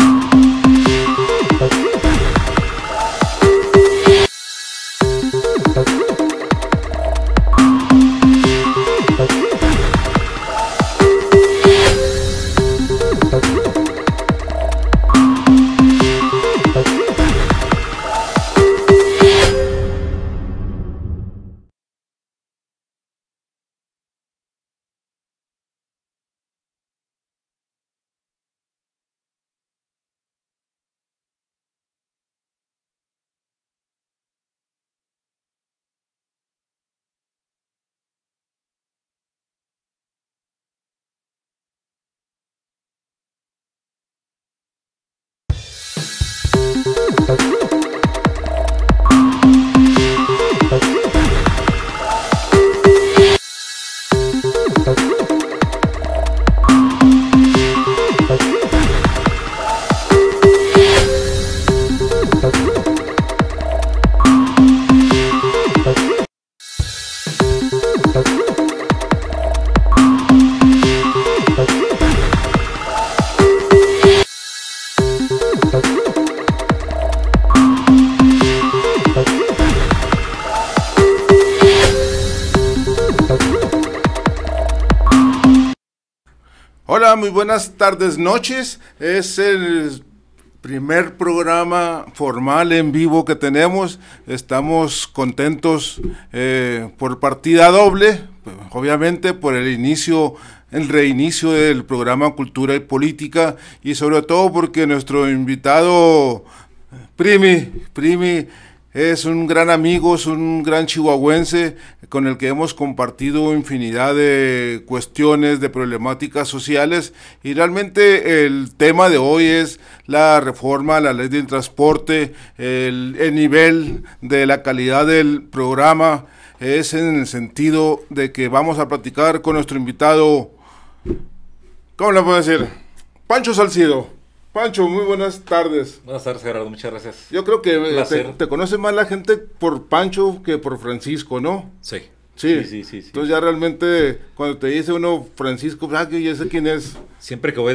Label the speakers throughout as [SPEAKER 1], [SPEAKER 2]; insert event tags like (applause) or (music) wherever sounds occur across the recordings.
[SPEAKER 1] thank you Muy buenas tardes, noches. Es el primer programa formal en vivo que tenemos. Estamos contentos eh, por partida doble, obviamente por el inicio, el reinicio del programa Cultura y Política y sobre todo porque nuestro invitado Primi, Primi es un gran amigo, es un gran chihuahuense con el que hemos compartido infinidad de cuestiones, de problemáticas sociales y realmente el tema de hoy es la reforma a la ley del transporte, el, el nivel de la calidad del programa, es en el sentido de que vamos a platicar con nuestro invitado, ¿cómo le puedo decir? Pancho Salcido. Pancho, muy buenas tardes.
[SPEAKER 2] Buenas tardes, Gerardo, muchas gracias. Yo creo que eh,
[SPEAKER 1] te, conoce más la gente por Pancho que por Francisco, ¿no? Sí. Sí. Sí, sí, Entonces ya realmente cuando
[SPEAKER 2] te dice uno Francisco, ah, ya sé quién es. Siempre que voy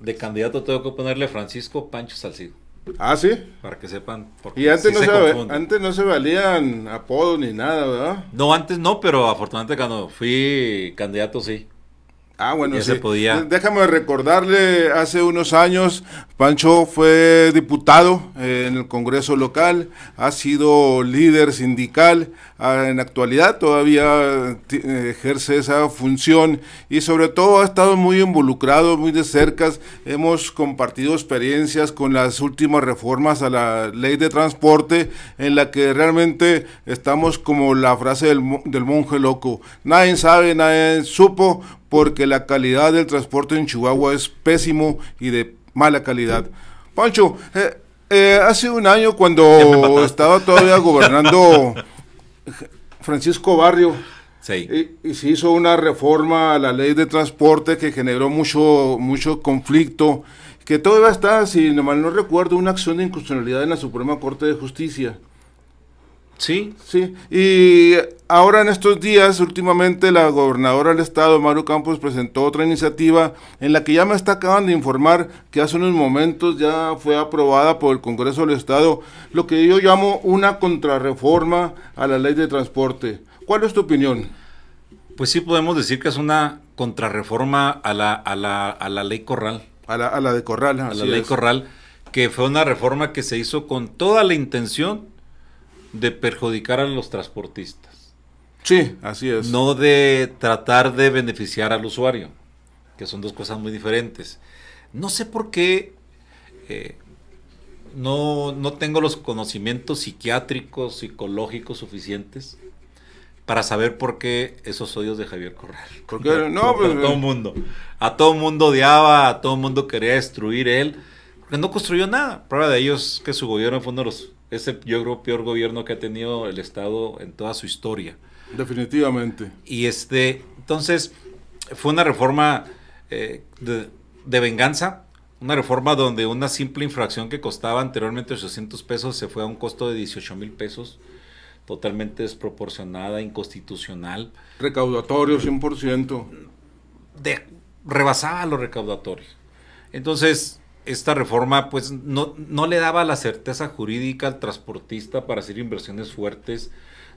[SPEAKER 2] de, candidato tengo que ponerle Francisco Pancho Salcido. Ah, sí. Para que sepan. Y antes, no se antes,
[SPEAKER 1] no se, valían apodos ni nada, ¿verdad?
[SPEAKER 2] No, antes no, pero afortunadamente cuando fui candidato sí. Ah, bueno, eh,
[SPEAKER 1] Déjame recordarle, hace unos años Pancho fue diputado eh, en el Congreso local, ha sido líder sindical, ah, en actualidad todavía eh, ejerce esa función y sobre todo ha estado muy involucrado, muy de cerca. Hemos compartido experiencias con las últimas reformas a la ley de transporte en la que realmente estamos como la frase del monje loco. Nadie sabe, nadie supo, porque la calidad del transporte en Chihuahua es pésimo y de mala calidad. Pancho, eh, eh, hace un año cuando estaba todavía gobernando Francisco Barrio, Y, se hizo una reforma a la ley de transporte que generó mucho, mucho conflicto, que todavía está, si no mal no recuerdo, una acción de inconstitucionalidad en la Suprema Corte de Justicia. Sí. Sí. Y ahora en estos días, últimamente, la gobernadora del estado, Maru Campos, presentó otra iniciativa en la que ya me está acabando de informar que hace unos momentos ya fue aprobada por el Congreso del Estado, lo que yo llamo una contrarreforma a la ley de transporte. ¿Cuál es tu opinión? Pues sí podemos decir
[SPEAKER 2] que es una contrarreforma a la, a la, a la ley Corral. A la,
[SPEAKER 1] a la de Corral. A la ley Corral,
[SPEAKER 2] que fue una reforma que se hizo con toda la intención de perjudicar a los transportistas. Sí, así es. No de tratar de beneficiar al usuario, que son dos cosas muy diferentes. No sé por qué eh, no, no tengo los conocimientos psiquiátricos, psicológicos suficientes para saber por qué esos odios de Javier Corral. Porque pues, a todo el eh. mundo. A todo mundo odiaba, a todo mundo quería destruir él, Pero no construyó nada. Prueba de ello es que su gobierno fue uno de los es el, yo creo, peor gobierno que ha tenido el Estado en toda su historia. Definitivamente. Y este, entonces, fue una reforma eh, de, venganza, una reforma donde una simple infracción que costaba anteriormente 800 pesos se fue a un costo de 18 mil pesos, totalmente desproporcionada, inconstitucional. Recaudatorio
[SPEAKER 1] 100%.
[SPEAKER 2] De, rebasaba lo recaudatorio. Entonces, esta reforma pues no, le daba la certeza jurídica al transportista para hacer inversiones fuertes,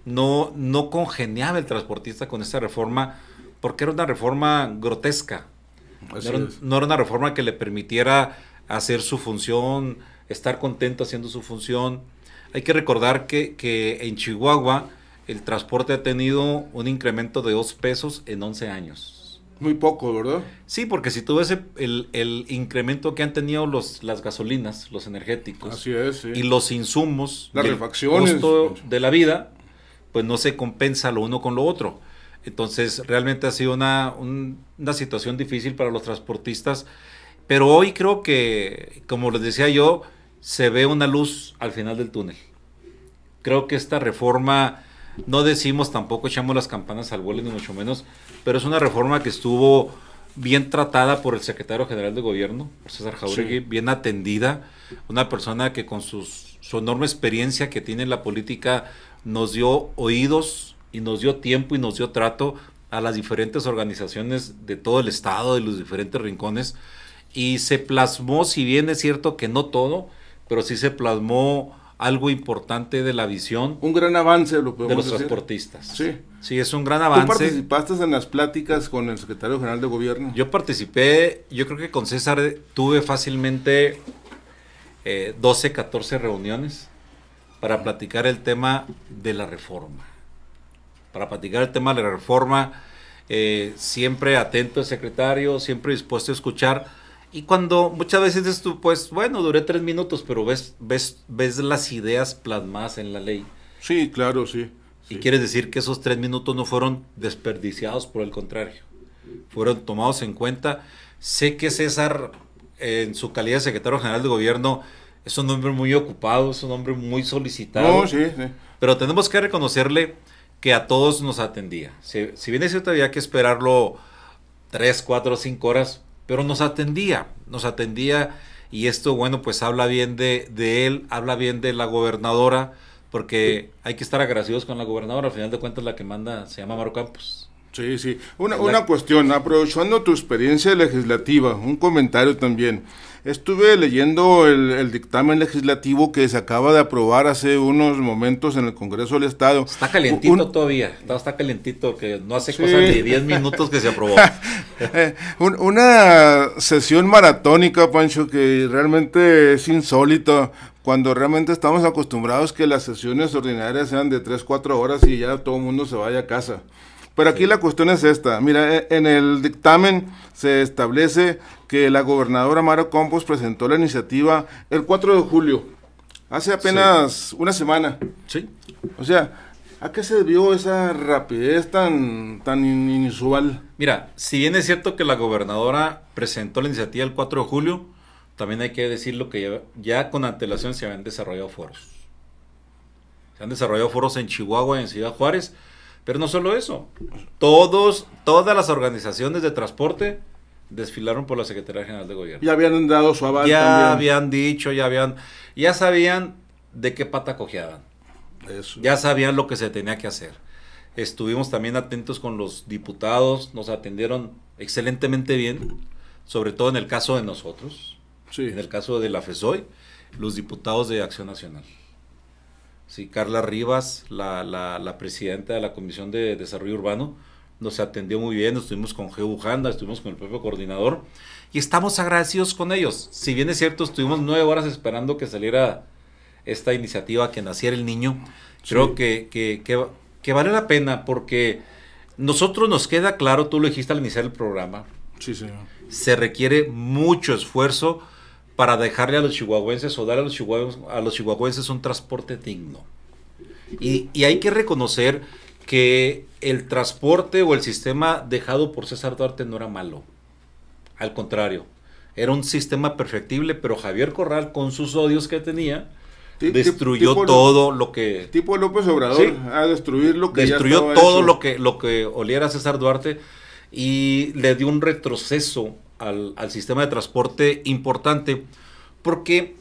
[SPEAKER 2] no, no congeniaba el transportista con esta reforma porque era una reforma grotesca, no era, una reforma que le permitiera hacer su función, estar contento haciendo su función. Hay que recordar que, que en Chihuahua el transporte ha tenido un incremento de 2 pesos en 11 años. Muy poco, ¿verdad? Sí, porque si tú ves el, incremento que han tenido los, las gasolinas, los energéticos. Así es, sí. Y los insumos. Las refacciones. El costo de la vida, pues no se compensa lo uno con lo otro. Entonces, realmente ha sido una, una situación difícil para los transportistas. Pero hoy creo que, como les decía yo, se ve una luz al final del túnel. Creo que esta reforma no decimos tampoco echamos las campanas al vuelo, ni mucho menos, pero es una reforma que estuvo bien tratada por el secretario general de gobierno, César Jauregui, bien atendida, una persona que con sus, su enorme experiencia que tiene en la política nos dio oídos y nos dio tiempo y nos dio trato a las diferentes organizaciones de todo el estado, de los diferentes rincones, y se plasmó, si bien es cierto que no todo, pero sí se plasmó algo importante de la visión. Un gran avance, lo De los transportistas. Sí. Sí, es un gran avance. participaste en las pláticas con el secretario general de gobierno? Yo participé, yo creo que con César tuve fácilmente 12, eh, 14 reuniones para platicar el tema de la reforma. Para platicar el tema de la reforma, eh, siempre atento el secretario, siempre dispuesto a escuchar y cuando muchas veces tú, pues bueno, duré tres minutos, pero ves, ves, ves las ideas plasmadas en la ley. Sí, claro, sí. Y quieres decir que esos tres minutos no fueron desperdiciados, por el contrario, fueron tomados en cuenta. Sé que César, en su calidad de secretario general de gobierno, es un hombre muy ocupado, es un hombre muy solicitado. No, sí, sí. Pero tenemos que reconocerle que a todos nos atendía. Si, si bien es cierto, había que esperarlo tres, cuatro, cinco horas, pero nos atendía, nos atendía y esto, bueno, pues habla bien de, él, habla bien de la gobernadora, porque hay que estar agradecidos con la gobernadora, al final de cuentas la que manda se llama Maro Campos. Sí, sí. Una, una
[SPEAKER 1] cuestión, aprovechando tu experiencia legislativa, un comentario también. Estuve leyendo el, dictamen legislativo que se acaba de aprobar hace unos momentos en el Congreso del Estado. Está calentito
[SPEAKER 2] todavía, está, calentito, que no hace cosa ni 10 minutos que se aprobó. (laughs)
[SPEAKER 1] Eh, una sesión maratónica, Pancho, que realmente es insólito. cuando realmente estamos acostumbrados que las sesiones ordinarias sean de 3, 4 horas y ya todo el mundo se vaya a casa. Pero aquí la cuestión es esta. Mira, e, en el dictamen se establece que la gobernadora Mara Campos presentó la iniciativa el 4 de julio, hace apenas una semana. Sí. O sea, ¿a qué se debió esa rapidez tan, tan inusual?
[SPEAKER 2] Mira, si bien es cierto que la gobernadora presentó la iniciativa el 4 de julio, también hay que decirlo que ya con antelación se habían desarrollado foros. Se han desarrollado foros en Chihuahua y en Ciudad Juárez pero no solo eso, todos, todas las organizaciones de transporte desfilaron por la Secretaría General de Gobierno. Ya
[SPEAKER 1] habían dado su aval. Ya habían
[SPEAKER 2] dicho, ya habían, ya sabían de qué pata cojeaban. Ya sabían lo que se tenía que hacer. Estuvimos también atentos con los diputados, nos atendieron excelentemente bien, sobre todo en el caso de nosotros, en el caso de la FESOI, los diputados de Acción Nacional. Sí, Carla Rivas, la, presidenta de la Comisión de Desarrollo Urbano, nos atendió muy bien, estuvimos con Geo estuvimos con el propio coordinador y estamos agradecidos con ellos. Si bien es cierto, estuvimos nueve horas esperando que saliera esta iniciativa, que naciera el niño, creo que, que, vale la pena porque nosotros nos queda claro, tú lo dijiste al iniciar el programa, se requiere mucho esfuerzo para dejarle a los chihuahuenses o dar a los chihuahuenses, a los chihuahuenses un transporte digno. Y, hay que reconocer que el transporte o el sistema dejado por César Duarte no era malo. Al contrario, era un sistema perfectible, pero Javier Corral, con sus odios que tenía, destruyó todo lo que... Tipo López Obrador, a destruir lo que... Destruyó todo lo que, lo que oliera a César Duarte y le dio un retroceso al, sistema de transporte importante porque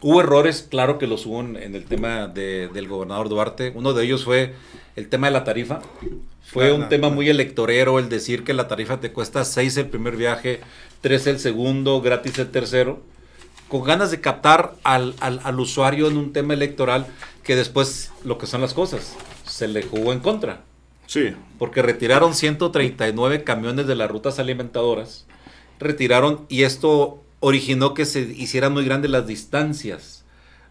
[SPEAKER 2] hubo errores, claro que los hubo en, el tema de, del gobernador Duarte. Uno de ellos fue el tema de la tarifa. Fue un tema muy electorero el decir que la tarifa te cuesta 6 el primer viaje, 3 el segundo, gratis el tercero, con ganas de captar al, al usuario en un tema electoral que después lo que son las cosas, se le jugó en contra. Sí. Porque retiraron 139 camiones de las rutas alimentadoras retiraron y esto originó que se hicieran muy grandes las distancias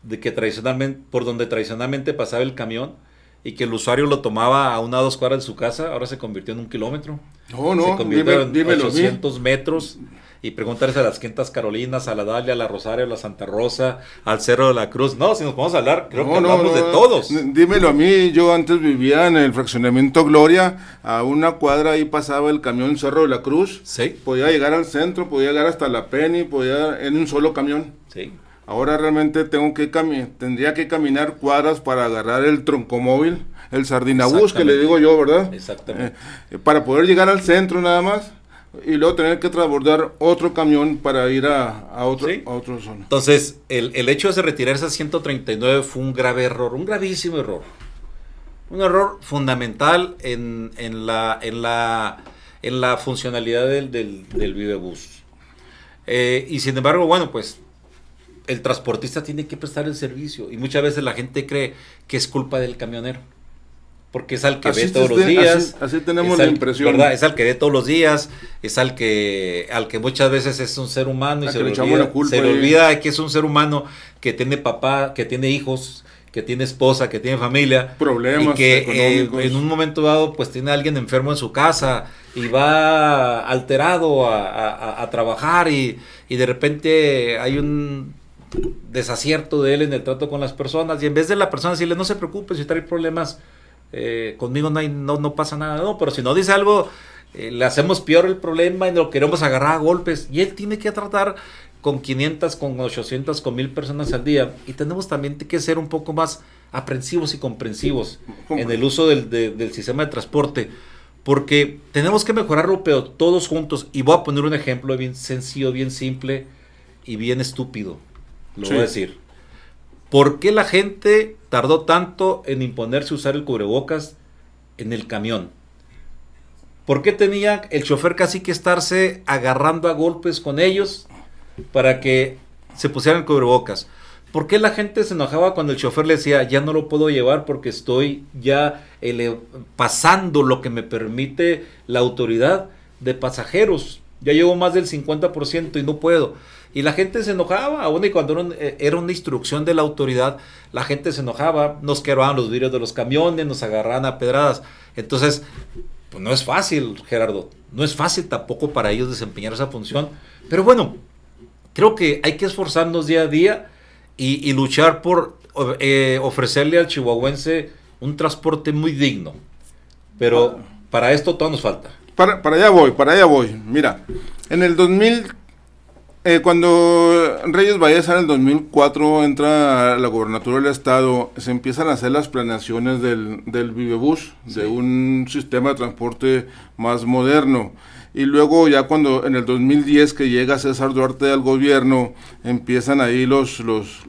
[SPEAKER 2] de que tradicionalmente, por donde tradicionalmente pasaba el camión y que el usuario lo tomaba a una o dos cuadras de su casa, ahora se convirtió en un kilómetro. No, no, se convirtió en 800 metros y preguntarles a las Quintas Carolinas, a la Dalia, a la Rosario, a la Santa Rosa, al Cerro de la Cruz. No, si nos vamos a hablar, creo que hablamos de todos. Dímelo a
[SPEAKER 1] mí, yo antes vivía en el fraccionamiento Gloria, a una cuadra ahí pasaba el camión Cerro de la Cruz. Sí. Podía llegar al centro, podía llegar hasta la Penny, podía en un solo camión. Sí. Ahora realmente tengo que tendría que caminar cuadras para agarrar el troncomóvil, el sardinabús que le digo yo, ¿verdad? Exactamente. Eh, eh, para poder llegar al centro nada más y luego tener que transbordar otro camión para ir a, otro, a otra zona.
[SPEAKER 2] Entonces, el, hecho de retirar a 139 fue un grave error, un gravísimo error. Un error fundamental en, la, en, la, en la funcionalidad del, del, eh, y sin embargo, bueno, pues el transportista tiene que prestar el servicio y muchas veces la gente cree que es culpa del camionero porque es al que ve todos los días. Así, tenemos la impresión. Es al que ve todos los días, es al que, al que muchas veces es un ser humano y se le, olvida, se le que es un ser humano que tiene papá, que tiene hijos, que tiene esposa, que tiene familia. Problemas. Y que eh, en un momento dado pues tiene a alguien enfermo en su casa y va alterado a, trabajar y, de repente hay un desacierto de él en el trato con las personas y en vez de la persona decirle no se preocupe si trae problemas eh, conmigo no, pasa nada, no, pero si no dice algo, eh, le hacemos peor el problema y lo queremos agarrar a golpes. Y él tiene que tratar con 500, con 800, con 1000 personas al día. Y tenemos también que ser un poco más aprensivos y comprensivos en el uso del, sistema de transporte. Porque tenemos que mejorarlo, pero todos juntos. Y voy a poner un ejemplo bien sencillo, bien simple y bien estúpido. Lo voy a decir. ¿Por qué la gente tardó tanto en imponerse usar el cubrebocas en el camión? ¿Por qué tenía el chofer casi que estarse agarrando a golpes con ellos para que se pusieran el cubrebocas? ¿Por qué la gente se enojaba cuando el chofer le decía, ya no lo puedo llevar porque estoy ya pasando lo que me permite la autoridad de pasajeros? Ya llevo más del 50% y no puedo. Y la gente se enojaba, aún y cuando eh, era, una instrucción de la autoridad, la gente se enojaba, nos quebraban los vidrios de los camiones, nos agarraban a pedradas. Entonces, pues no es fácil, Gerardo, no es fácil tampoco para ellos desempeñar esa función. Pero bueno, creo que hay que esforzarnos día a día y, luchar por eh, ofrecerle al chihuahuense un transporte muy digno. Pero ah. para esto todo nos falta. Para, para
[SPEAKER 1] allá voy, para allá voy. Mira, en el 2000 eh, cuando Reyes Valles en el 2004 entra a la gobernatura del estado, se empiezan a hacer las planeaciones del, del Vivebus, de un sistema de transporte más moderno. Y luego ya cuando en el 2010 que llega César Duarte al gobierno, empiezan ahí los, los,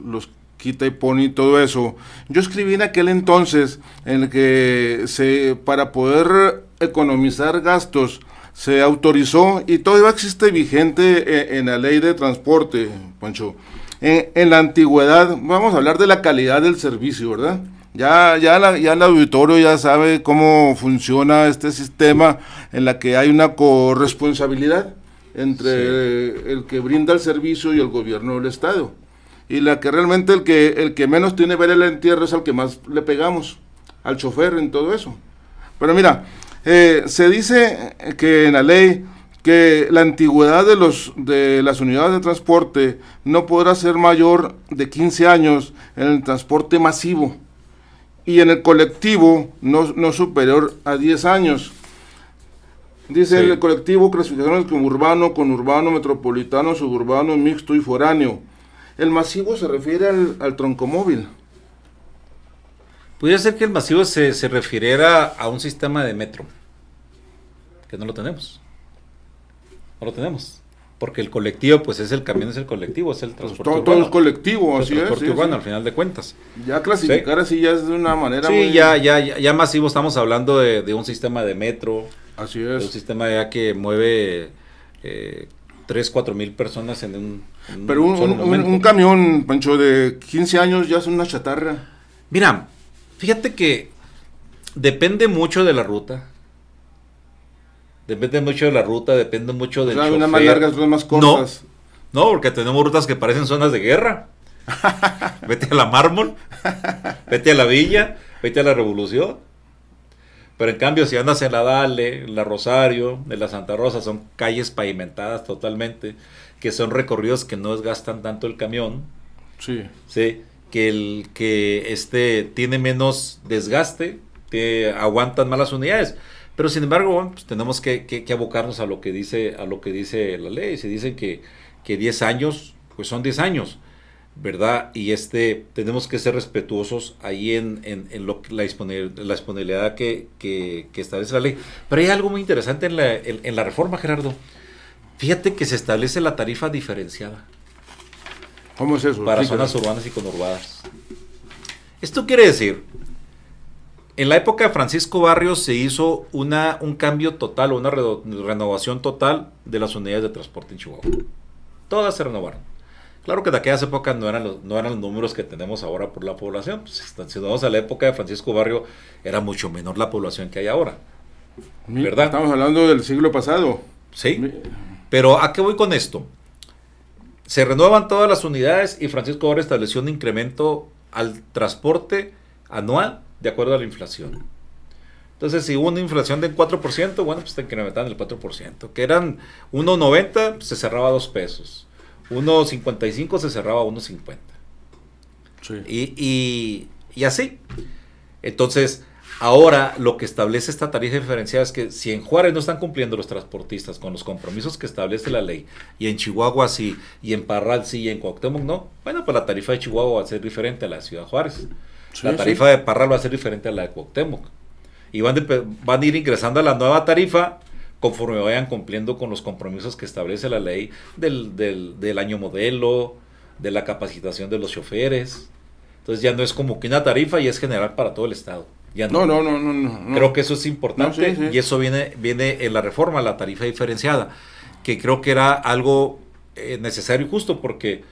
[SPEAKER 1] quita y pone y todo eso. Yo escribí en aquel entonces en el que se, para poder economizar gastos, se autorizó y todavía existe vigente eh, en, la ley de transporte, Pancho. Eh, en, la antigüedad, vamos a hablar de la calidad del servicio, ¿verdad? Ya, ya, la, ya el auditorio ya sabe cómo funciona este sistema en la que hay una corresponsabilidad entre el que brinda el servicio y el gobierno del Estado. Y la que realmente el que, el que menos tiene ver el entierro es al que más le pegamos, al chofer en todo eso. Pero mira, eh, se dice que en la ley que la antigüedad de, los, de las unidades de transporte no podrá ser mayor de 15 años en el transporte masivo y en el colectivo no, superior a 10 años. Dice el colectivo clasificaciones como urbano, conurbano, metropolitano, suburbano, mixto y foráneo. El masivo se refiere al, troncomóvil.
[SPEAKER 2] Podría ser que el masivo se, se refiriera a un sistema de metro que no lo tenemos. No lo tenemos. Porque el colectivo, pues es el camión, es el colectivo, es el pues, transporte. todo, urbano, todo, es colectivo, así es. urbano, al final de cuentas. Ya clasificar así
[SPEAKER 1] ya es de una manera. Sí, ya,
[SPEAKER 2] ya, ya masivo estamos hablando de, un sistema de metro. Así es. un sistema ya que mueve eh, 3, 4 mil personas en un. En Pero un,
[SPEAKER 1] camión, Pancho, de 15 años ya es una chatarra. Mira, fíjate
[SPEAKER 2] que depende mucho de la ruta. Depende mucho de la ruta, depende mucho del. O
[SPEAKER 1] más
[SPEAKER 2] No, porque tenemos rutas que parecen zonas de guerra. (laughs) vete a la mármol, vete a la villa, vete a la revolución. Pero en cambio, si andas en la Dale, en la Rosario, en la Santa Rosa, son calles pavimentadas totalmente, que son recorridos que no desgastan tanto el camión. Sí. que el que este tiene menos desgaste, que aguantan las unidades. Pero sin embargo, pues, tenemos que, abocarnos a lo que dice, a lo que dice la ley. Se dice que, que 10 años, pues son 10 años, ¿verdad? Y este, tenemos que ser respetuosos ahí en, la, disponibilidad, que, que, establece la ley. Pero hay algo muy interesante en la, en la reforma, Gerardo. Fíjate que se establece la tarifa diferenciada. ¿Cómo es eso? Para zonas urbanas y conurbadas. Esto quiere decir en la época de Francisco Barrio se hizo una, un cambio total una renovación total de las unidades de transporte en Chihuahua. Todas se renovaron. Claro que de aquellas épocas no eran los, no eran los números que tenemos ahora por la población. Pues, si nos vamos a la época de Francisco Barrio, era mucho menor la población que hay ahora. ¿Verdad? Estamos hablando del siglo pasado. Sí. Pero ¿a qué voy con esto? Se renuevan todas las unidades y Francisco Barrio estableció un incremento al transporte anual de acuerdo a la inflación. Entonces, si hubo una inflación del 4%, bueno, pues te incrementaban el 4%, que eran 1.90, se cerraba a 2 pesos. 1.55 se cerraba a 1.50. Y, y, así. Entonces, Ahora, lo que establece esta tarifa diferenciada es que si en Juárez no están cumpliendo los transportistas con los compromisos que establece la ley, y en Chihuahua sí, y en Parral sí, y en Cuauhtémoc no, bueno, pues la tarifa de Chihuahua va a ser diferente a la de Ciudad Juárez la tarifa de Parral va a ser diferente a la de Cuauhtémoc. Y van, a ir ingresando a la nueva tarifa conforme vayan cumpliendo con los compromisos que establece la ley del, año modelo, de la capacitación de los choferes. Entonces ya no es como que una tarifa y es general para todo el Estado. Ya no. No, no, no, no, Creo que eso es importante y eso viene, en la reforma, la tarifa diferenciada, que creo que era algo eh, necesario y justo porque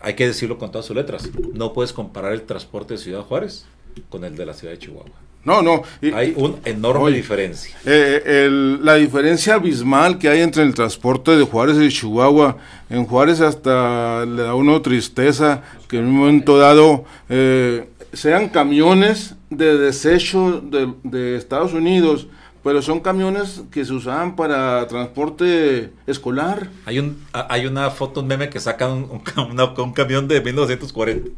[SPEAKER 2] hay que decirlo con todas sus letras, no puedes comparar el transporte de Ciudad Juárez con el de la ciudad de Chihuahua. No, no. hay una enorme diferencia.
[SPEAKER 1] Eh, la diferencia abismal que hay entre el transporte de Juárez y Chihuahua. En Juárez hasta le da uno tristeza que en un momento dado eh, sean camiones de desecho de Estados Unidos pero son camiones que se usaban para
[SPEAKER 2] transporte escolar. Hay un hay una foto, un meme que sacan un, un, camión de 1940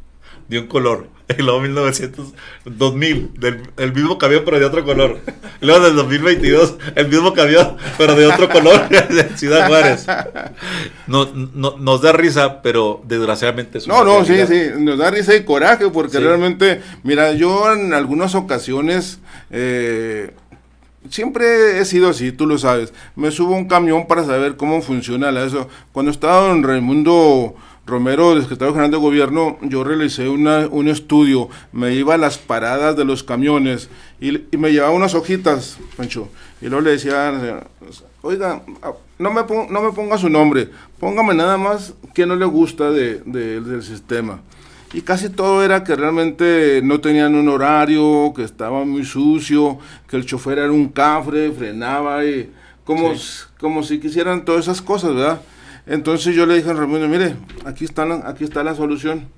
[SPEAKER 2] de un color. (laughs) Y luego 1900, 2000, del, el mismo camión pero de otro color. Y luego del 2022, el mismo camión (laughs) pero de otro color (laughs) de Ciudad Juárez. No, nos da risa, pero desgraciadamente No, no, sí, sí,
[SPEAKER 1] nos da risa y coraje porque realmente, mira, yo en algunas ocasiones... Eh, Siempre he sido así, tú lo sabes. Me subo a un camión para saber cómo funciona eso. Cuando estaba en Raimundo Romero, el secretario general de gobierno, yo realicé un estudio. Me iba a las paradas de los camiones y, me llevaba unas hojitas, Pancho. Y luego le decía, oiga, ah, no me, ponga, no me ponga su nombre, póngame nada más que no le gusta del sistema y casi todo era que realmente no tenían un horario, que estaba muy sucio, que el chofer era un cafre, frenaba y como, como si quisieran todas esas cosas, ¿verdad? Entonces yo le dije a Ramiro, mire, aquí, están, aquí está la solución.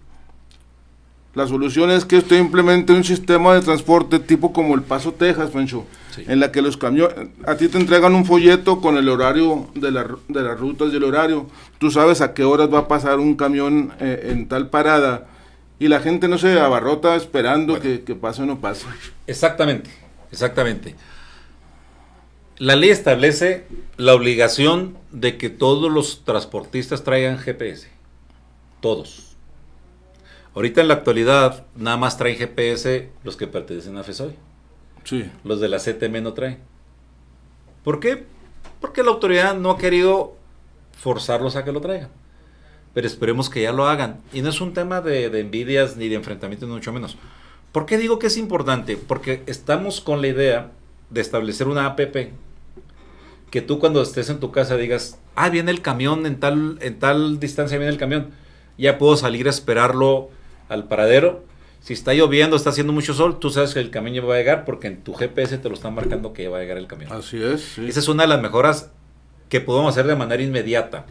[SPEAKER 1] La solución es que usted implemente un sistema de transporte tipo como el Paso Texas, Pancho, en la que los camiones, a ti te entregan un folleto con el horario de, la, de las rutas y el horario. Tú sabes a qué horas va a pasar un camión eh, en tal parada y la gente no se abarrota esperando que, que pase o no pase.
[SPEAKER 2] Exactamente, exactamente. La ley establece la obligación de que todos los transportistas traigan GPS. Todos. Ahorita en la actualidad nada más traen GPS los que pertenecen a FESOI. Sí. Los de la CTM no traen. ¿Por qué? Porque la autoridad no ha querido forzarlos a que lo traigan pero esperemos que ya lo hagan. Y no es un tema de, envidias ni de enfrentamientos, mucho menos. ¿Por qué digo que es importante? Porque estamos con la idea de establecer una APP que tú cuando estés en tu casa digas, ah, viene el camión en tal, en tal distancia, viene el camión. Ya puedo salir a esperarlo al paradero. Si está lloviendo, está haciendo mucho sol, tú sabes que el camión ya va a llegar porque en tu GPS te lo están marcando que ya va a llegar el camión. Así es. Esa es una de las mejoras que podemos hacer de manera inmediata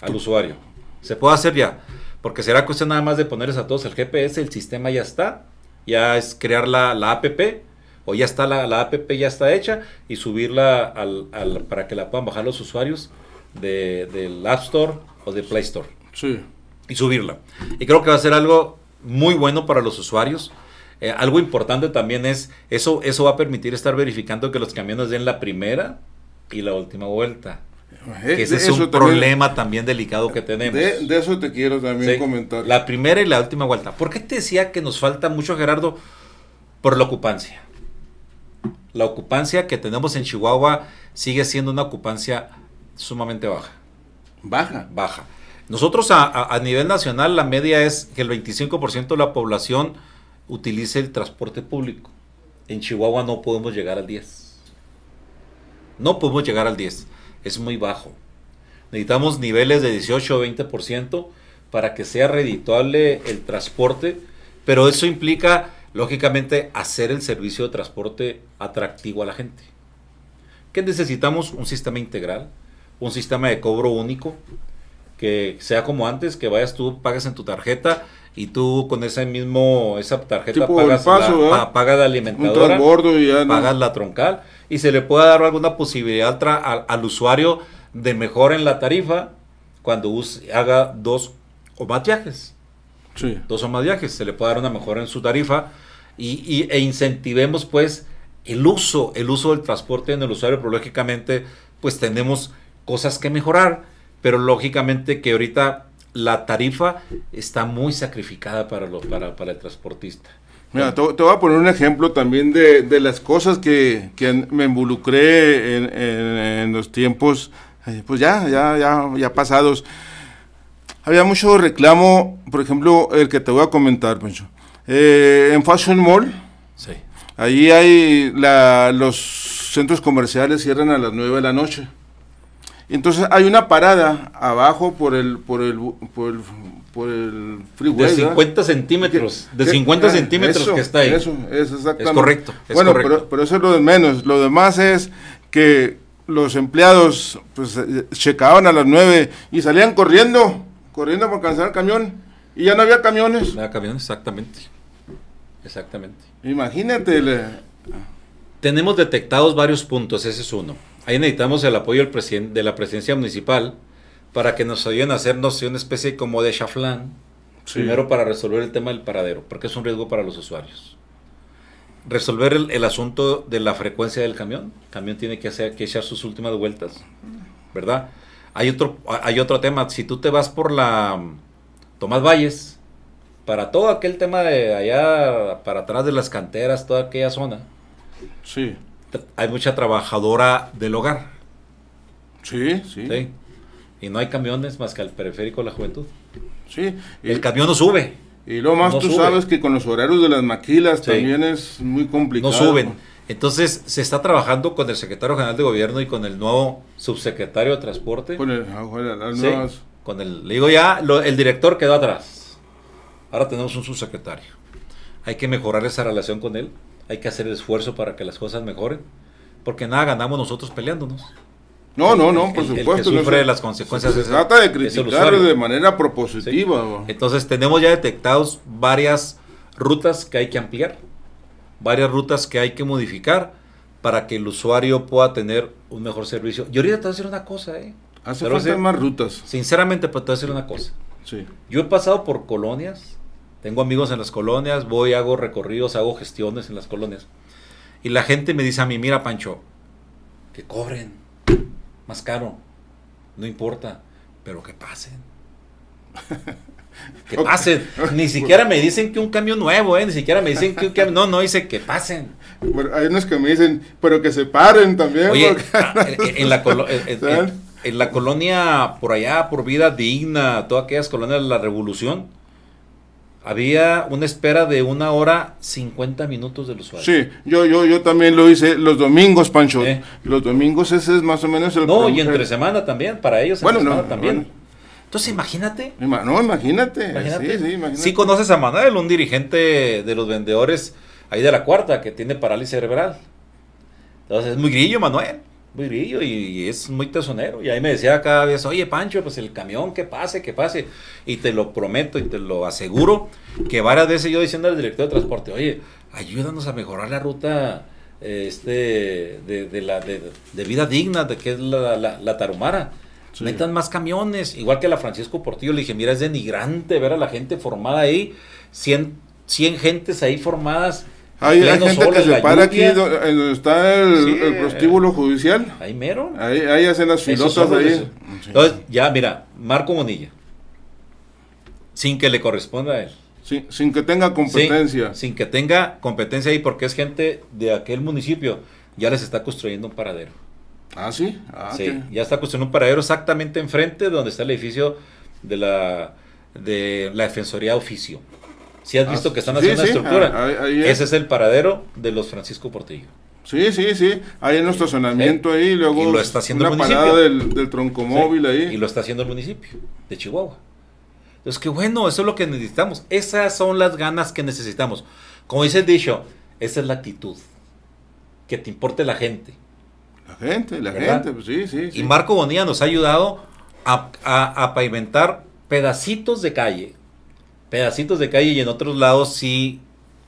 [SPEAKER 2] al usuario. Se puede hacer ya. Porque será cuestión nada más de ponerles a todos el GPS, el sistema ya está. Ya es crear la, app. O ya está la, app, ya está hecha. Y subirla al, al, para que la puedan bajar los usuarios de, del App Store o de Play Store. Sí. Y subirla. Y creo que va a ser algo muy bueno para los usuarios. Eh, algo importante también es, eso, eso va a permitir estar verificando que los camiones den la primera y la última vuelta. Eh, que ese es un problema también delicado que tenemos. De, eso te quiero también comentar. La primera y la última vuelta. ¿Por qué te decía que nos falta mucho, Gerardo? Por la ocupancia. La ocupancia que tenemos en Chihuahua sigue siendo una ocupancia sumamente baja. Baja. Baja. Nosotros a, a nivel nacional la media es que el 25% de la población utilice el transporte público. En Chihuahua no podemos llegar al 10. No podemos llegar al 10 es muy bajo. Necesitamos niveles de 18 o 20% para que sea redituable el transporte, pero eso implica, lógicamente, hacer el servicio de transporte atractivo a la gente. ¿Qué necesitamos? Un sistema integral, un sistema de cobro único, que sea como antes, que vayas tú, pagas en tu tarjeta y tú con ese mismo, esa tarjeta pagas, la, ¿eh? alimentadora, pagas la troncal y se le pueda dar alguna posibilidad al, usuario de mejor en la tarifa cuando haga dos o más viajes. Sí. Dos o más viajes, se le puede dar una mejora en su tarifa e incentivemos pues el uso, el uso del transporte en el usuario, pero lógicamente pues tenemos cosas que mejorar, pero lógicamente que ahorita la tarifa está muy sacrificada para, lo, para, para el transportista
[SPEAKER 1] te, voy a poner un ejemplo también de, las cosas que, me involucré en, en, los tiempos, eh, pues ya, ya, pasados. Había mucho reclamo, por ejemplo, el que te voy a comentar, Pencho. Eh, en Fashion Mall, sí. ahí hay los centros comerciales cierran a las 9 de la noche. Entonces hay una parada abajo por el, por el por el freeway. De 50 centímetros, de 50 ah, centímetros que está ahí. Eso, es exactamente. Es correcto. bueno, Pero, pero, eso es lo de menos. Lo demás es que los empleados pues eh, checaban a las 9 y salían corriendo, corriendo para alcanzar el camión. Y ya no había camiones. No había
[SPEAKER 2] camiones, exactamente. Exactamente.
[SPEAKER 1] Imagínate.
[SPEAKER 2] Le... Tenemos detectados varios puntos, ese es uno. Ahí necesitamos el apoyo del de la presidencia municipal para que nos ayuden a hacernos una especie como de chaflán, primero para resolver el tema del paradero, porque es un riesgo para los usuarios. Resolver el, asunto de la frecuencia del camión, el camión tiene que, hacer, que echar sus últimas vueltas, ¿verdad? Hay otro, hay otro tema, si tú te vas por la Tomás Valles, para todo aquel tema de allá, para atrás de las canteras, toda aquella zona, sí. hay mucha trabajadora del hogar. sí. ¿sí? y no hay camiones más que al periférico de la juventud. Sí. el camión no sube. Y lo más tú sabes que con los horarios de las maquilas también es muy complicado. No suben. Entonces se está trabajando con el secretario general de gobierno y con el nuevo subsecretario de transporte. Con el, ah, le digo ya, el director quedó atrás. Ahora tenemos un subsecretario. Hay que mejorar esa relación con él. Hay que hacer el esfuerzo para que las cosas mejoren. Porque nada ganamos nosotros peleándonos.
[SPEAKER 1] No, no, no, por supuesto. El que sufre las consecuencias. Se, trata de criticar de
[SPEAKER 2] manera propositiva. Entonces tenemos ya detectados varias rutas que hay que ampliar, varias rutas que hay que modificar para que el usuario pueda tener un mejor servicio. Y ahorita te voy a decir una cosa, ¿eh? Hace falta más rutas. Sinceramente, te voy a decir una cosa. Sí. Yo he pasado por colonias, tengo amigos en las colonias, voy, hago recorridos, hago gestiones en las colonias. Y la gente me dice a mí, mira Pancho, que cobren más caro, no importa, pero que pasen.
[SPEAKER 1] (laughs) que pasen. Ni siquiera me dicen
[SPEAKER 2] que un cambio nuevo, ¿eh? Ni siquiera me dicen que un cambio... No, no, dice que pasen.
[SPEAKER 1] hay unos que me dicen, pero que se paren también. Oye, ah,
[SPEAKER 2] eh, eh, en, la en, la colonia por allá, por vida digna, todas aquellas colonias de la revolución, había una espera de una hora 50 minutos del usuario. Sí,
[SPEAKER 1] yo, yo, yo también lo hice los domingos, Pancho. Eh. Los domingos ese es más o menos el... No, y entre
[SPEAKER 2] semana también, para ellos bueno, entre semana también. Entonces imagínate. No, imagínate. imagínate. Sí, sí, imagínate. Sí conoces a Manuel, un dirigente de los vendedores ahí de la cuarta que tiene parálisis cerebral. Entonces es muy grillo Manuel y, y, es muy tesonero. Y ahí me decía cada vez, oye Pancho, pues el camión que pase, que pase. Y te lo prometo y te lo aseguro que varias veces yo diciendo al director de transporte, oye, ayúdanos a mejorar la ruta este, de, la, de, vida digna, de que es la, la, tarumara. necesitan más camiones, igual que a la Francisco Portillo, le dije, mira, es denigrante ver a la gente formada ahí, 100, 100 gentes ahí formadas hay, gente que se para aquí, Donde
[SPEAKER 1] está el, prostíbulo judicial. Ahí mero.
[SPEAKER 2] Ahí, hacen
[SPEAKER 1] las filotas ahí. Entonces,
[SPEAKER 2] ya, mira, Marco Monilla, Sin que le corresponda a él. sin que tenga competencia. Sin, que tenga competencia ahí, porque es gente de aquel municipio. Ya les está construyendo un paradero. Ah, sí. Ah, sí Ya está construyendo un paradero exactamente enfrente donde está el edificio de la, de la Defensoría Oficio. Si has visto ah, que están haciendo la una estructura. Ah, Ese es el paradero de los Francisco Portillo. Sí, sí, sí. Hay un estacionamiento ahí, luego y lo está haciendo el parada del, troncomóvil ahí. Y lo está haciendo el municipio de Chihuahua. Entonces, que bueno, eso es lo que necesitamos. Esas son las ganas que necesitamos. Como dice el dicho, esa es la actitud. Que te importe la gente. La gente, la gente,
[SPEAKER 1] pues sí, sí, Y Marco
[SPEAKER 2] Bonilla nos ha ayudado a pavimentar pedacitos de calle pedacitos de calle y en otros lados sí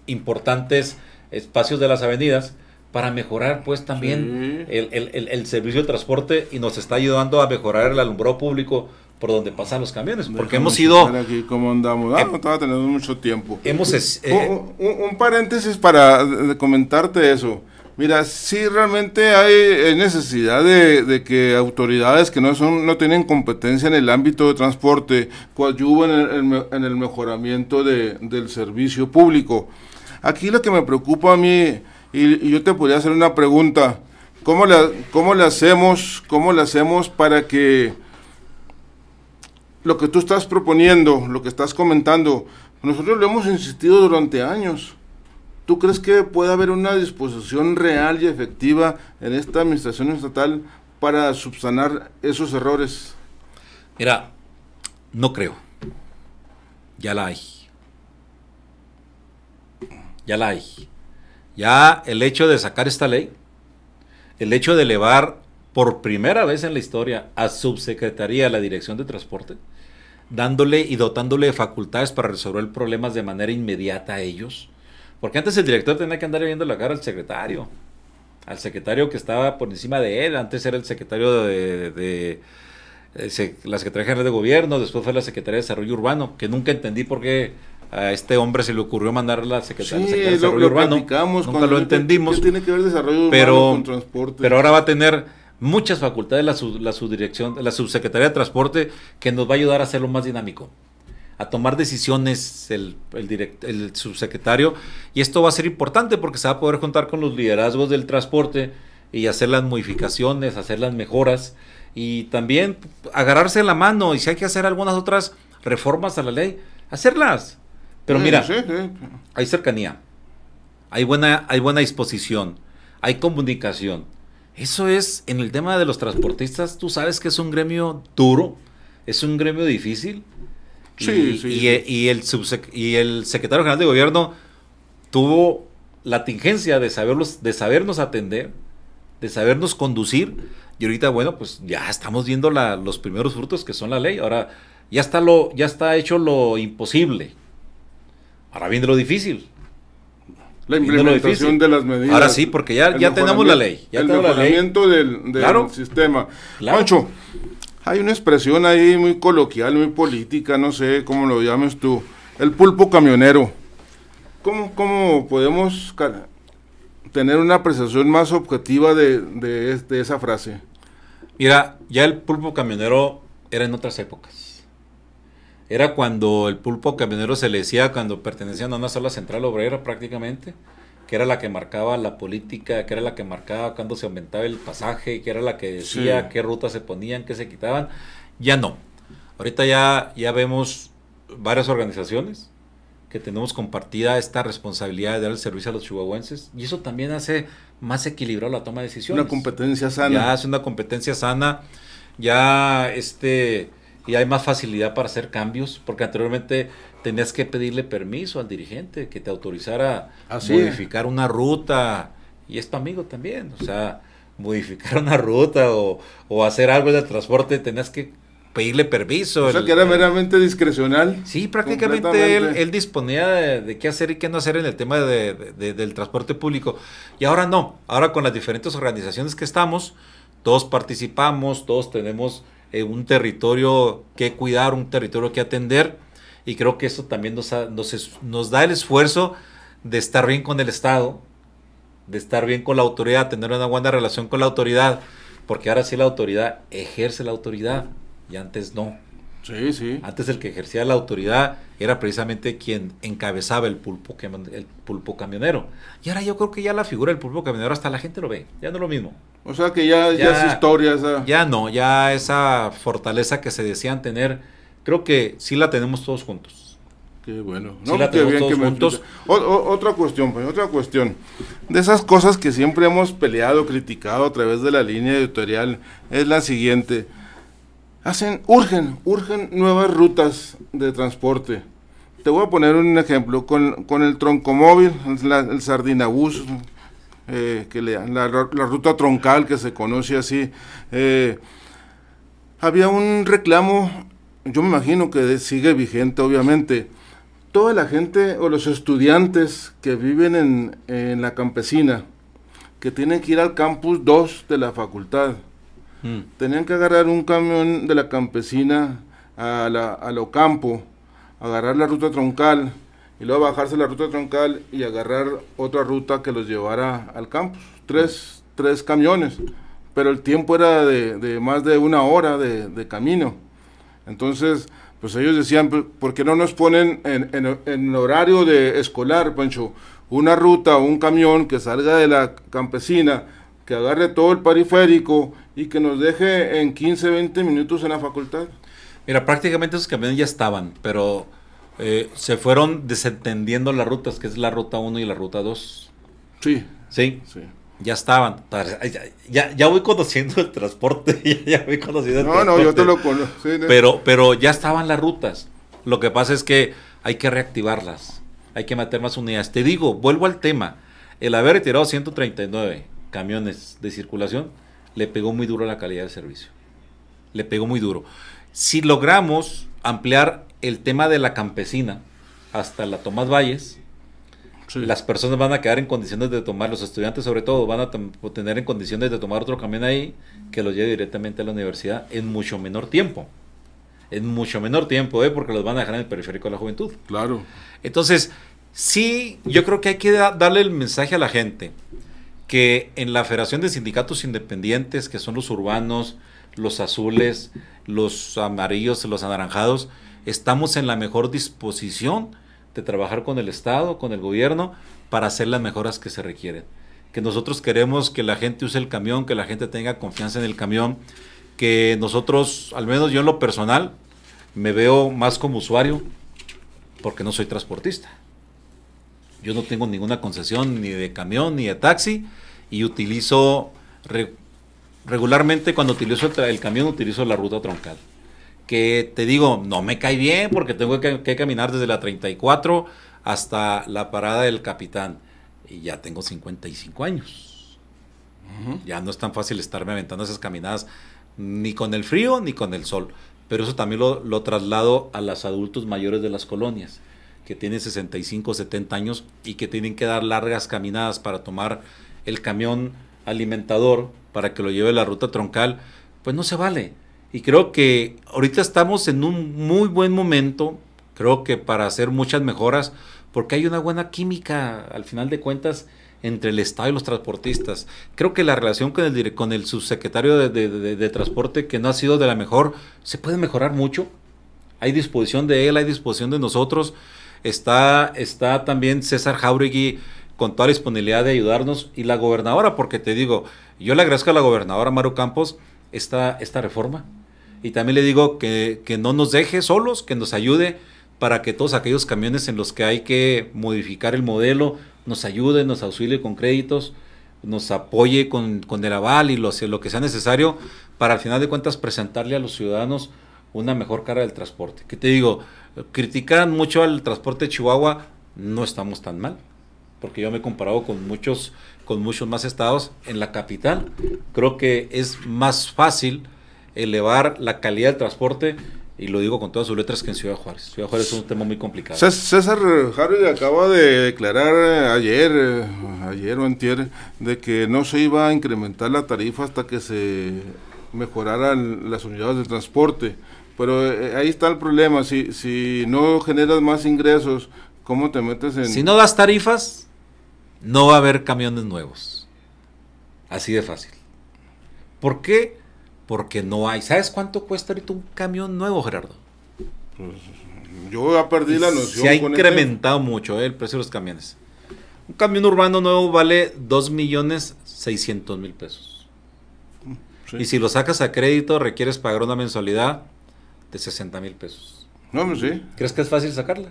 [SPEAKER 2] importantes espacios de las avenidas para mejorar pues también el, el, servicio de transporte y nos está ayudando a mejorar el alumbrado público por donde pasan los camiones, porque hemos ido...
[SPEAKER 1] Aquí, andamos? Ah, em- no teniendo mucho tiempo.
[SPEAKER 2] Hemos... Eh,
[SPEAKER 1] un, paréntesis para eh, comentarte eso. Mira, sí realmente hay necesidad de, que autoridades que no son no tienen competencia en el ámbito de transporte coadyuven en el, mejoramiento del servicio público. Aquí lo que me preocupa a mí, y, yo te podría hacer una pregunta, ¿cómo le cómo hacemos, cómo la hacemos para que lo que tú estás proponiendo, lo que estás comentando, nosotros lo hemos insistido durante años ¿Tú crees que puede haber una disposición real y efectiva en esta administración estatal para subsanar esos errores?
[SPEAKER 2] Mira, no creo. Ya la hay. Ya la hay. Ya el hecho de sacar esta ley, el hecho de elevar por primera vez en la historia a subsecretaría a la Dirección de Transporte, dándole y dotándole de facultades para resolver problemas de manera inmediata a ellos, porque antes el director tenía que andar viendo la cara al secretario. Al secretario que estaba por encima de él. Antes era el secretario de, de, de, de eh, la Secretaría General de Gobierno, después fue la Secretaría de Desarrollo Urbano, que nunca entendí por qué a este hombre se le ocurrió mandar la Secretaría, de Desarrollo Urbano. Nunca lo entendimos.
[SPEAKER 1] tiene que ver desarrollo pero, urbano con transporte? Pero ahora va
[SPEAKER 2] a tener muchas facultades la, la subdirección, la subsecretaría de transporte que nos va a ayudar a hacerlo más dinámico a tomar decisiones el, subsecretario. Y esto va a ser importante porque se va a poder contar con los liderazgos del transporte y hacer las modificaciones, hacer las mejoras y también agarrarse la mano y si hay que hacer algunas otras reformas a la ley, hacerlas. Pero mira, hay cercanía, hay buena, hay buena disposición, hay comunicación. Eso es, en el tema de los transportistas, tú sabes que es un gremio duro, es un gremio difícil, y, Y, el y el secretario general de gobierno tuvo la tingencia de, saberlos, de sabernos atender, de sabernos conducir. Y ahorita, bueno, pues ya estamos viendo la, los primeros frutos que son la ley. Ahora ya está, lo, ya está hecho lo imposible. Ahora viene lo difícil. La implementación de las
[SPEAKER 1] medidas. Ahora sí, porque ya, ya tenemos la ley. Ya el mejoramiento Del, del sistema. Mancho, hay una expresión ahí muy coloquial, muy política, no sé cómo lo llames tú, el pulpo camionero. ¿Cómo, podemos tener una apreciación más objetiva de, esa frase?
[SPEAKER 2] Mira, ya el pulpo camionero era en otras épocas era cuando el pulpo camionero se le decía cuando pertenecían a una sala central obrera prácticamente que era la que marcaba la política, que era la que marcaba cuando se aumentaba el pasaje, que era la que decía qué rutas se ponían, qué se quitaban, ya no. Ahorita ya, ya vemos varias organizaciones que tenemos compartida esta responsabilidad de dar el servicio a los chihuahuenses y eso también hace más equilibrado la toma de decisiones. Una competencia sana. Ya hace una competencia sana, ya este y hay más facilidad para hacer cambios, porque anteriormente tenías que pedirle permiso al dirigente que te autorizara a ah, modificar una ruta, y esto amigo también, o sea, modificar una ruta o, hacer algo de transporte, tenías que pedirle permiso. O sea, que era meramente discrecional. Sí, prácticamente él, disponía de, qué hacer y qué no hacer en el tema del transporte público. Y ahora no, ahora con las diferentes organizaciones que estamos, todos participamos, todos tenemos eh, un territorio que cuidar, un territorio que atender. Y creo que eso también nos, nos da el esfuerzo de estar bien con el Estado, de estar bien con la autoridad, tener una buena relación con la autoridad, porque ahora sí la autoridad ejerce la autoridad y antes no. Antes el que ejercía la autoridad era precisamente quien encabezaba el pulpo, el pulpo camionero. Y ahora yo creo que ya la figura del pulpo camionero hasta la gente lo ve, ya no es lo mismo.
[SPEAKER 1] O sea que ya, es
[SPEAKER 2] historia esa. Ya no, ya esa fortaleza que se decían tener, creo que sí la tenemos todos juntos. Qué bueno. la tenemos todos juntos.
[SPEAKER 1] otra cuestión, pues, otra cuestión. De esas cosas que siempre hemos peleado, criticado a través de la línea editorial, es la siguiente hacen, urgen, urgen nuevas rutas de transporte. Te voy a poner un ejemplo, con, el troncomóvil, el sardinabús, eh, que la, ruta troncal que se conoce así. Eh, había un reclamo, yo me imagino que sigue vigente obviamente, toda la gente o los estudiantes que viven en, en la campesina, que tienen que ir al campus 2 de la facultad, Mm. Tenían que agarrar un camión de la campesina a la, a agarrar la ruta troncal y luego bajarse la ruta troncal y agarrar otra ruta que los llevara al campo, Tres, camiones, pero el tiempo era de, más de una hora de, camino. Entonces, pues ellos decían, pues, ¿por qué no nos ponen en, en, horario de escolar, Pancho? Una ruta, o un camión que salga de la campesina, que agarre todo el periférico y que nos deje en 15, 20 minutos en la facultad.
[SPEAKER 2] Mira, prácticamente esos camiones ya estaban, pero eh, se fueron desentendiendo las rutas, que es la ruta 1 y la ruta 2. Sí. Sí. Ya estaban. Ya, ya, voy conociendo el transporte. (laughs) Ya, voy conociendo el no, transporte. No, yo te lo
[SPEAKER 1] conozco. pero,
[SPEAKER 2] pero ya estaban las rutas. Lo que pasa es que hay que reactivarlas. Hay que meter más unidades. Te digo, vuelvo al tema. El haber retirado 139 camiones de circulación le pegó muy duro a la calidad del servicio. Le pegó muy duro. Si logramos ampliar el tema de la campesina hasta la Tomás Valles, las personas van a quedar en condiciones de tomar, los estudiantes sobre todo, van a tener en condiciones de tomar otro camión ahí que los lleve directamente a la universidad en mucho menor tiempo. En mucho menor tiempo, ¿eh? porque los van a dejar en el periférico de la juventud. Claro. Entonces, sí, yo creo que hay que darle el mensaje a la gente que en la Federación de Sindicatos Independientes, que son los urbanos, los azules, los amarillos, los anaranjados, estamos en la mejor disposición de trabajar con el Estado, con el gobierno, para hacer las mejoras que se requieren. Que nosotros queremos que la gente use el camión, que la gente tenga confianza en el camión, que nosotros, al menos yo en lo personal, me veo más como usuario porque no soy transportista. Yo no tengo ninguna concesión ni de camión ni de taxi y utilizo regularmente cuando utilizo el, camión utilizo la ruta troncal. Que te digo, no me cae bien porque tengo que, caminar desde la 34 hasta la parada del capitán. Y ya tengo 55 años. Ya no es tan fácil estarme aventando esas caminadas ni con el frío ni con el sol. Pero eso también lo, lo traslado a los adultos mayores de las colonias que tienen 65, 70 años y que tienen que dar largas caminadas para tomar el camión alimentador para que lo lleve la ruta troncal, pues no se vale. Y creo que ahorita estamos en un muy buen momento, creo que para hacer muchas mejoras, porque hay una buena química, al final de cuentas, entre el Estado y los transportistas. Creo que la relación con el, con el subsecretario de, Transporte, que no ha sido de la mejor, se puede mejorar mucho. Hay disposición de él, hay disposición de nosotros. Está, está también César Jauregui con toda la disponibilidad de ayudarnos y la gobernadora, porque te digo, yo le agradezco a la gobernadora Maru Campos esta, esta reforma y también le digo que, no nos deje solos, que nos ayude para que todos aquellos camiones en los que hay que modificar el modelo nos ayude, nos auxilie con créditos, nos apoye con, con el aval y lo, lo que sea necesario para al final de cuentas presentarle a los ciudadanos una mejor cara del transporte. ¿Qué te digo? critican mucho al transporte de Chihuahua, no estamos tan mal, porque yo me he comparado con muchos, con muchos más estados en la capital. Creo que es más fácil elevar la calidad del transporte y lo digo con todas sus letras que en Ciudad Juárez. Ciudad Juárez es un tema muy complicado.
[SPEAKER 1] César Harvey acaba de declarar eh, ayer, eh, ayer o antier, de que no se iba a incrementar la tarifa hasta que se mejoraran las unidades de transporte. Pero eh, eh, ahí está el problema, si, no generas más ingresos, ¿cómo te metes en...? Si no
[SPEAKER 2] das tarifas, no va a haber camiones nuevos. Así de fácil. ¿Por qué? Porque no hay. ¿Sabes cuánto cuesta ahorita un camión nuevo, Gerardo? Pues, yo ya perdí la noción. Se ha incrementado mucho eh, el precio de los camiones. Un camión urbano nuevo vale 2.600.000 pesos. Y si lo sacas a crédito, requieres pagar una mensualidad de 60 mil pesos. No, pues ¿Crees que es fácil sacarla?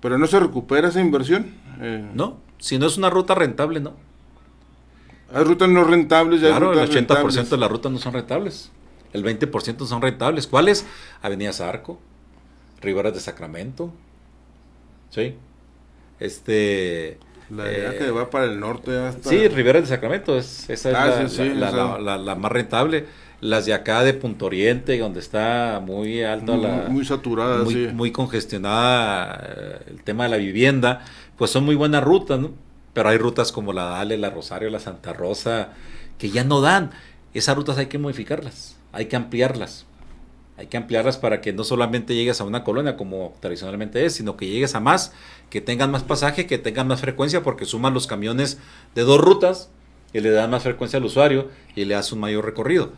[SPEAKER 1] Pero no se recupera esa inversión. Eh. No, si no es una ruta
[SPEAKER 2] rentable, no. Hay rutas no rentables. Ya claro, hay rutas el 80% de las rutas no son rentables. El 20% son rentables. ¿Cuáles? Avenida Sarco, Riberas de Sacramento. Sí. Este. La eh, idea que va para el norte. Sí, Riberas de Sacramento. Es, esa es, ah, la más rentable las de acá de Punto Oriente, donde está muy alta muy, la... Muy saturada, muy, Muy congestionada eh, el tema de la vivienda, pues son muy buenas rutas, ¿no? Pero hay rutas como la Dale, la Rosario, la Santa Rosa, que ya no dan. Esas rutas hay que modificarlas, hay que ampliarlas. Hay que ampliarlas para que no solamente llegues a una colonia como tradicionalmente es, sino que llegues a más, que tengan más pasaje, que tengan más frecuencia, porque suman los camiones de dos rutas y le dan más frecuencia al usuario y le das un mayor recorrido.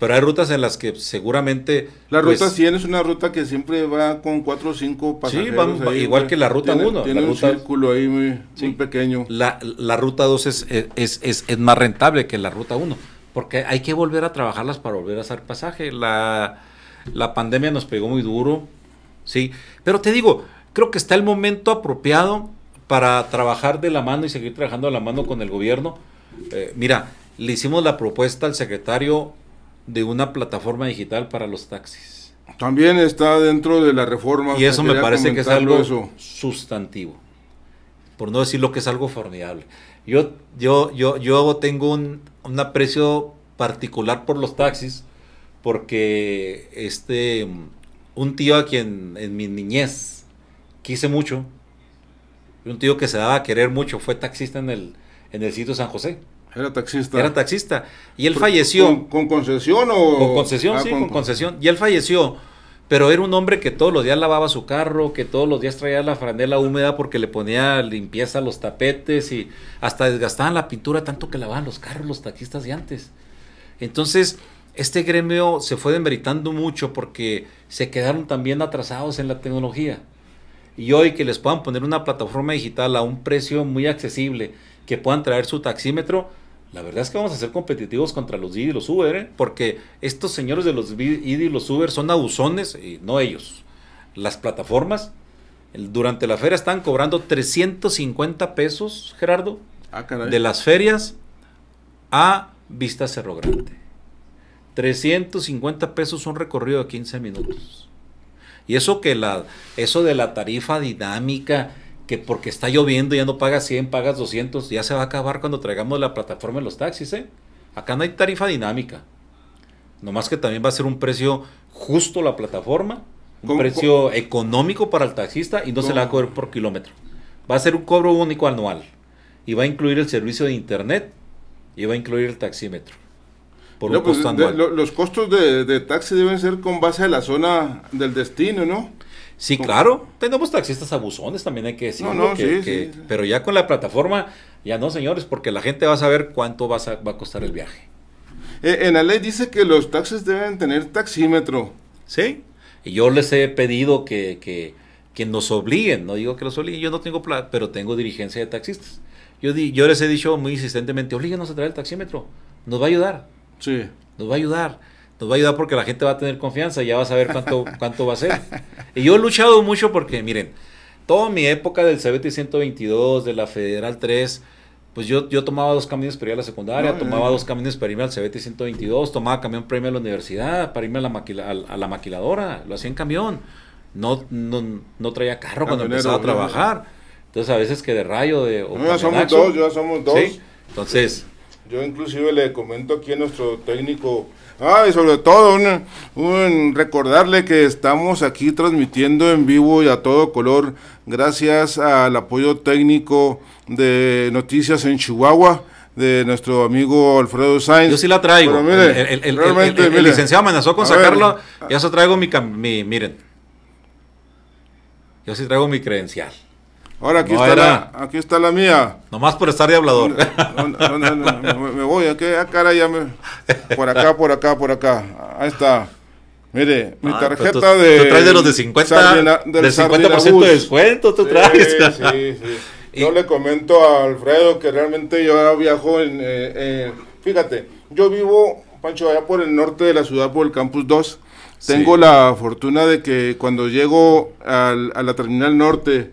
[SPEAKER 2] Pero hay rutas en las que seguramente... La ruta 100
[SPEAKER 1] pues, es una ruta que siempre va con 4 o 5 pasajeros. Sí, igual que la ruta 1. Tiene un
[SPEAKER 2] círculo ahí muy, pequeño. La, la, ruta 2 es, más rentable que la ruta 1, porque hay que volver a trabajarlas para volver a hacer pasaje. La, pandemia nos pegó muy duro, sí. Pero te digo, creo que está el momento apropiado para trabajar de la mano y seguir trabajando de la mano con el gobierno. Eh, mira, le hicimos la propuesta al secretario de una plataforma digital para los taxis. También está dentro de la reforma. Y eso me parece que es algo sustantivo, por no decir lo que es algo formidable. Yo, yo, yo, yo tengo un, un aprecio particular por los taxis porque este un tío a quien en mi niñez quise mucho, un tío que se daba a querer mucho, fue taxista en el, en el sitio San José. Era taxista. Era taxista. Y él falleció. ¿Con, concesión o.? Con concesión, ah, sí, con, con, concesión. Y él falleció. Pero era un hombre que todos los días lavaba su carro, que todos los días traía la franela húmeda porque le ponía limpieza a los tapetes y hasta desgastaban la pintura tanto que lavaban los carros los taxistas de antes. Entonces, este gremio se fue demeritando mucho porque se quedaron también atrasados en la tecnología. Y hoy que les puedan poner una plataforma digital a un precio muy accesible, que puedan traer su taxímetro, la verdad es que vamos a ser competitivos contra los ID y los Uber, ¿eh? porque estos señores de los ID y los Uber son abusones, y no ellos. Las plataformas, durante la feria están cobrando 350 pesos, Gerardo, ah, de las ferias a Vista Cerro Grande. 350 pesos un recorrido de 15 minutos. Y eso que la, eso de la tarifa dinámica, que porque está lloviendo ya no pagas 100, pagas 200, ya se va a acabar cuando traigamos la plataforma en los taxis, ¿eh? Acá no hay tarifa dinámica. Nomás que también va a ser un precio justo la plataforma,
[SPEAKER 1] un precio
[SPEAKER 2] económico para el taxista y no se le va a cobrar por kilómetro. Va a ser un cobro único anual y va a incluir el servicio de internet y va a incluir el taxímetro. Por pues, los costos de, de taxi deben ser con base a la zona del destino, ¿no? Sí, claro. Tenemos taxistas abusones, también hay que decirlo. Pero ya con la plataforma, ya no, señores, porque la gente va a saber cuánto va a, costar el viaje. Eh, en la ley dice que los taxis deben tener taxímetro. Sí. Y yo les he pedido que, que, que nos obliguen, no digo que los obliguen, yo no tengo plata, pero tengo dirigencia de taxistas. Yo, yo les he dicho muy insistentemente, oblíguenos a traer el taxímetro, nos va a ayudar. Sí. Nos va a ayudar nos va a ayudar porque la gente va a tener confianza, y ya va a saber cuánto, (laughs) cuánto va a ser. Y yo he luchado mucho porque, miren, toda mi época del CBT 122, de la Federal 3, pues yo, yo tomaba dos camiones para ir a la secundaria, tomaba dos camiones para irme al CBT 122, tomaba camión premio a la universidad, para irme a la, a, la maquiladora, lo hacía en camión. No, no, traía carro cuando empezaba a trabajar. Entonces a veces que de rayo de... O ya somos dos, ya somos dos. Entonces...
[SPEAKER 1] Yo inclusive le comento aquí a nuestro técnico Ah, y sobre todo un, recordarle que estamos aquí transmitiendo en vivo y a todo color gracias al apoyo técnico de Noticias en Chihuahua de nuestro amigo Alfredo Sainz. Yo sí la traigo. el, licenciado amenazó con sacarlo.
[SPEAKER 2] ya se traigo mi, mi, miren. Yo sí traigo mi credencial. Ahora aquí, está la, aquí está la mía. Nomás por estar de
[SPEAKER 1] hablador. me, voy, ¿qué a ah, cara ya me... Por acá, por acá, por acá. Ahí está. Mire, mi ah, tarjeta de... traes de los de 50, del de 50% de descuento, tú traes. Sí, sí, Yo le comento a Alfredo que realmente yo viajo en... Eh, eh, fíjate, yo vivo, Pancho, allá por el norte de la ciudad, por el Campus 2. Tengo la fortuna de que cuando llego al, a la Terminal Norte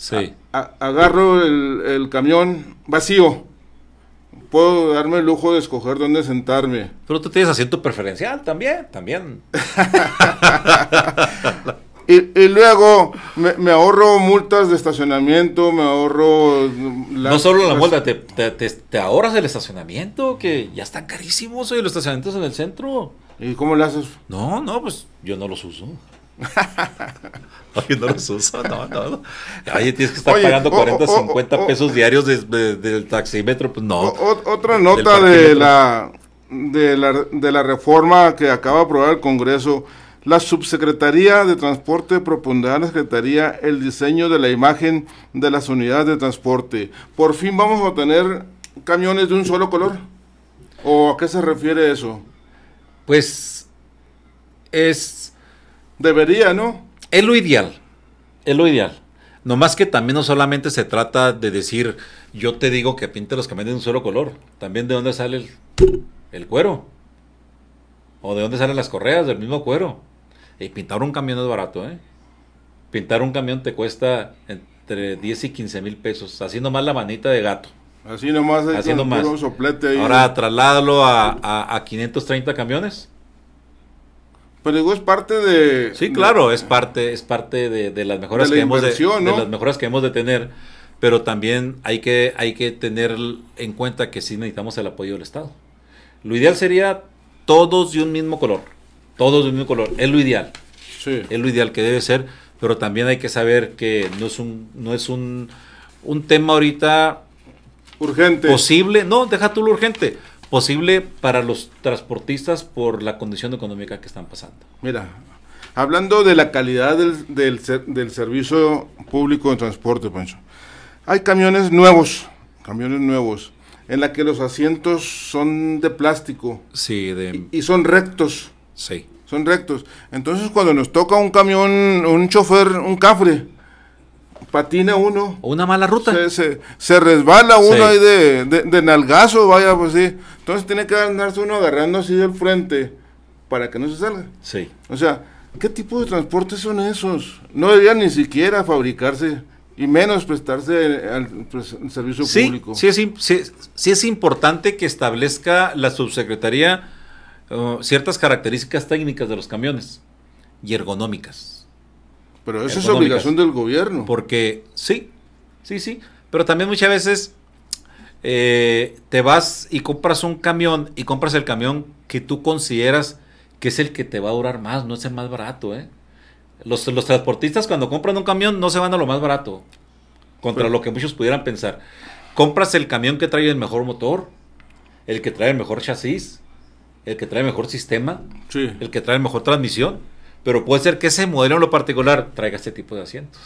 [SPEAKER 1] Sí. agarro el, camión vacío. Puedo darme el lujo de escoger dónde sentarme.
[SPEAKER 2] Pero tú tienes asiento preferencial también,
[SPEAKER 1] también. (laughs) y, luego me, ahorro multas de estacionamiento, me ahorro... Mm, no solo la pues multa,
[SPEAKER 2] te, ahorras el estacionamiento, que ya está carísimo hoy los estacionamientos en el centro. ¿Y cómo le haces? No, no, pues yo no los uso. (laughs) Oye, no los uso, Ahí tienes que estar pagando 40, 50 pesos diarios del taxímetro, pues no.
[SPEAKER 1] otra nota de la,
[SPEAKER 2] de, la, de la reforma
[SPEAKER 1] que acaba de aprobar el Congreso. La Subsecretaría de Transporte propondrá a la Secretaría el diseño de la imagen de las unidades de transporte. Por fin vamos a tener camiones de un solo color. ¿O a qué se refiere eso? Pues es Debería, ¿no?
[SPEAKER 2] Es lo ideal. Es lo ideal. No más que también no solamente se trata de decir, yo te digo que pinte los camiones de un solo color. También de dónde sale el, cuero. O de dónde salen las correas del mismo cuero. Y pintar un camión es barato, ¿eh? Pintar un camión te cuesta entre 10 y 15 mil pesos. Así nomás la manita de gato. Así nomás. Haciendo más. soplete Ahora trasladarlo a, a 530 camiones pero pues digo, es parte de... Sí, claro, es parte, es parte de, las mejoras que hemos de, las mejoras que hemos de tener, pero también hay que, hay que tener en cuenta que sí necesitamos el apoyo del Estado. Lo ideal sería todos de un mismo color, todos de un mismo color, es lo ideal. Es lo ideal que debe ser, pero también hay que saber que no es un, no es un, un tema ahorita urgente. Posible, no, deja tú lo urgente posible para los transportistas por la condición económica que están pasando.
[SPEAKER 1] Mira, hablando de la calidad del, del, servicio público de transporte, Pancho, hay camiones nuevos, camiones nuevos, en la que los asientos son de plástico.
[SPEAKER 2] Sí, Y,
[SPEAKER 1] y son rectos. Sí. Son rectos. Entonces cuando nos toca un camión, un chofer, un cafre, patina uno. O una mala ruta. Se, se, resbala uno ahí de, nalgazo, vaya, pues sí. Entonces tiene que andarse uno agarrando así del frente para que no se salga. Sí. O sea, ¿qué tipo de transportes son esos? No deberían ni siquiera fabricarse y menos prestarse al, pues, servicio público. Sí, sí,
[SPEAKER 2] sí es importante que establezca la subsecretaría uh, ciertas características técnicas de los camiones y ergonómicas pero eso es obligación del gobierno. Porque sí, sí, sí. Pero también muchas veces eh, te vas y compras un camión y compras el camión que tú consideras que es el que te va a durar más, no es el más barato. ¿eh? Los, los transportistas cuando compran un camión no se van a lo más barato, contra lo que muchos pudieran pensar. Compras el camión que trae el mejor motor, el que trae el mejor chasis, el que trae el mejor sistema, el que trae el mejor transmisión pero puede ser que ese modelo en lo particular traiga este tipo de asientos.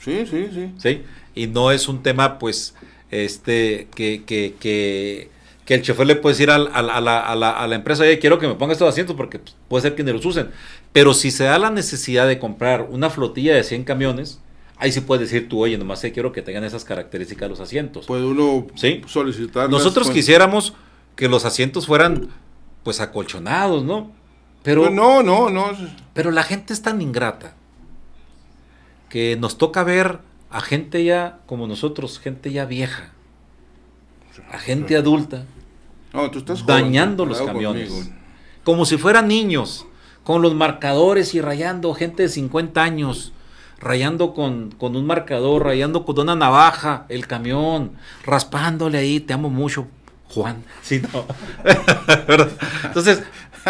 [SPEAKER 2] Sí, sí, sí. ¿Sí? Y no es un tema, pues, este, que, que, que, el chofer le puede decir a, la, empresa, oye, quiero que me ponga estos asientos porque pues, puede ser quienes los usen. Pero si se da la necesidad de comprar una flotilla de 100 camiones, ahí sí puedes decir tú, oye, nomás quiero que tengan esas características los asientos. Puede uno ¿Sí? solicitar. Nosotros pues. quisiéramos que los asientos fueran pues acolchonados, ¿no? Pero, no, no, no. Pero la gente es tan ingrata que nos toca ver a gente ya como nosotros, gente ya vieja, a gente adulta, dañando los camiones. Como si fueran niños, con los marcadores y rayando gente de 50 años, rayando con, un marcador, rayando con una navaja el camión, raspándole ahí, te amo mucho, Juan. (laughs) Sí, (laughs) Entonces,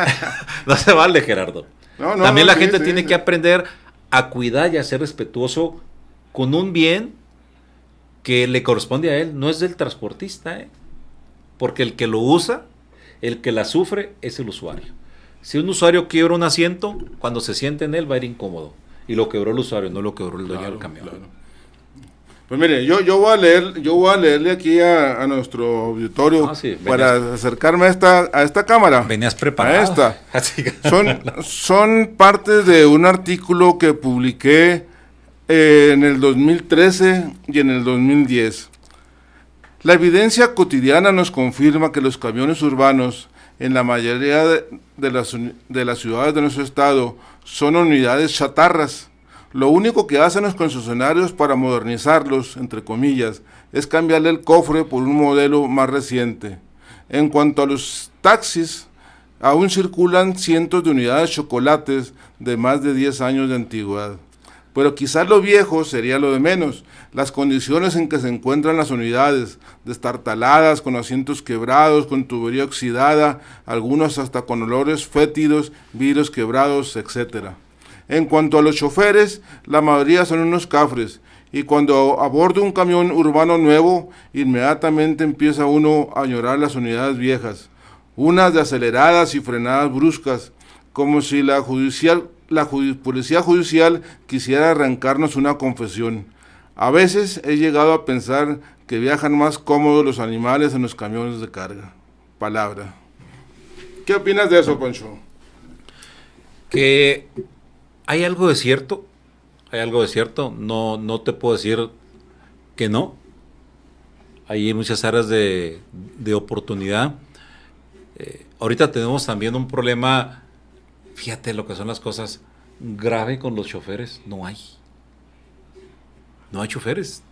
[SPEAKER 2] (laughs) no se vale, Gerardo. También la gente tiene que aprender a cuidar y a ser respetuoso con un bien que le corresponde a él, no es del transportista, ¿eh? porque el que lo usa, el que la sufre, es el usuario. Si un usuario quiebra un asiento, cuando se siente en él va a ir incómodo. Y lo quebró el usuario, no lo quebró el dueño del camión.
[SPEAKER 1] Pues mire, yo, voy a leer, yo voy a leerle aquí a, nuestro auditorio ah, para acercarme a esta, a esta cámara. Venías preparado. A esta. (laughs) Ah, son, son partes de un artículo que publiqué eh, en el 2013 y en el 2010. La evidencia cotidiana nos confirma que los camiones urbanos en la mayoría las, de las ciudades de nuestro estado son unidades chatarras lo único que hacen los concesionarios para modernizarlos, entre comillas, es cambiarle el cofre por un modelo más reciente. En cuanto a los taxis, aún circulan cientos de unidades chocolates de más de 10 años de antigüedad. Pero quizás lo viejo sería lo de menos, las condiciones en que se encuentran las unidades, destartaladas, con asientos quebrados, con tubería oxidada, algunos hasta con olores fétidos, vidrios quebrados, etcétera. En cuanto a los choferes, la mayoría son unos cafres y cuando abordo un camión urbano nuevo, inmediatamente empieza uno a llorar las unidades viejas, unas de aceleradas y frenadas bruscas, como si la, judicial, la policía judicial quisiera arrancarnos una confesión. A veces he llegado a pensar que viajan más cómodos los animales en los camiones de carga. Palabra. ¿Qué opinas de eso, Pancho?
[SPEAKER 2] Que hay algo de cierto, hay algo de cierto, no, no te puedo decir que no. Hay muchas áreas de, oportunidad. Eh, ahorita tenemos también un problema, fíjate lo que son las cosas, grave con los choferes, no hay. No hay choferes.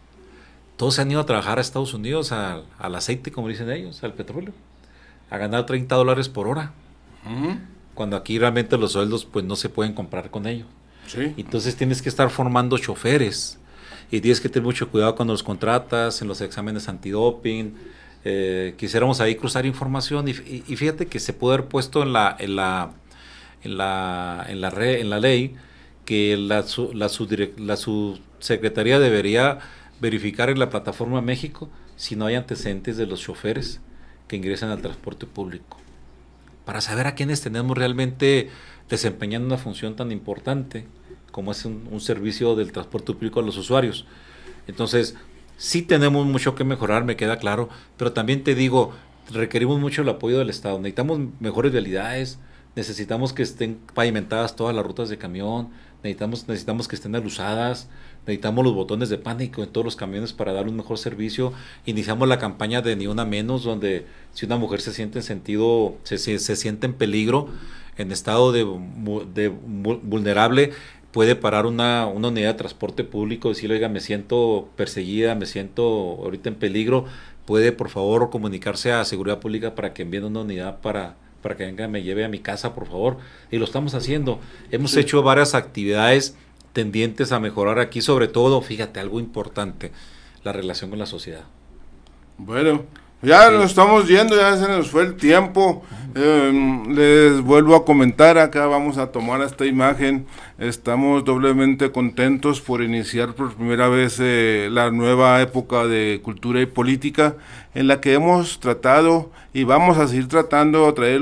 [SPEAKER 2] Todos se han ido a trabajar a Estados Unidos al, aceite, como dicen ellos, al petróleo, a ganar 30 dólares por hora cuando aquí realmente los sueldos pues no se pueden comprar con ellos. Entonces tienes que estar formando choferes y tienes que tener mucho cuidado cuando los contratas, en los exámenes antidoping. Eh, quisiéramos ahí cruzar información y, fíjate que se pudo haber puesto en la, en la, en la, en la, en la ley que la, la, la subsecretaría debería verificar en la plataforma México si no hay antecedentes de los choferes que ingresan al transporte público para saber a quiénes tenemos realmente desempeñando una función tan importante como es un, servicio del transporte público a los usuarios. Entonces, sí tenemos mucho que mejorar, me queda claro, pero también te digo, requerimos mucho el apoyo del Estado. Necesitamos mejores vialidades, necesitamos que estén pavimentadas todas las rutas de camión, necesitamos, necesitamos que estén alusadas, necesitamos los botones de pánico en todos los camiones para dar un mejor servicio. Iniciamos la campaña de Ni Una Menos, donde si una mujer se siente en sentido, se, se, siente en peligro, en estado de, vulnerable, puede parar una, una, unidad de transporte público, decirle, oiga, me siento perseguida, me siento ahorita en peligro, puede por favor comunicarse a Seguridad Pública para que envíen una unidad para para que venga, me lleve a mi casa, por favor. Y lo estamos haciendo. Hemos hecho varias actividades tendientes a mejorar aquí, sobre todo, fíjate, algo importante, la relación con la sociedad.
[SPEAKER 1] Bueno, ya lo estamos yendo, ya se nos fue el tiempo. Em, les vuelvo a comentar, acá vamos a tomar esta imagen. Estamos doblemente contentos por iniciar por primera vez eh, la nueva época de cultura y política en la que hemos tratado y vamos a seguir tratando de traer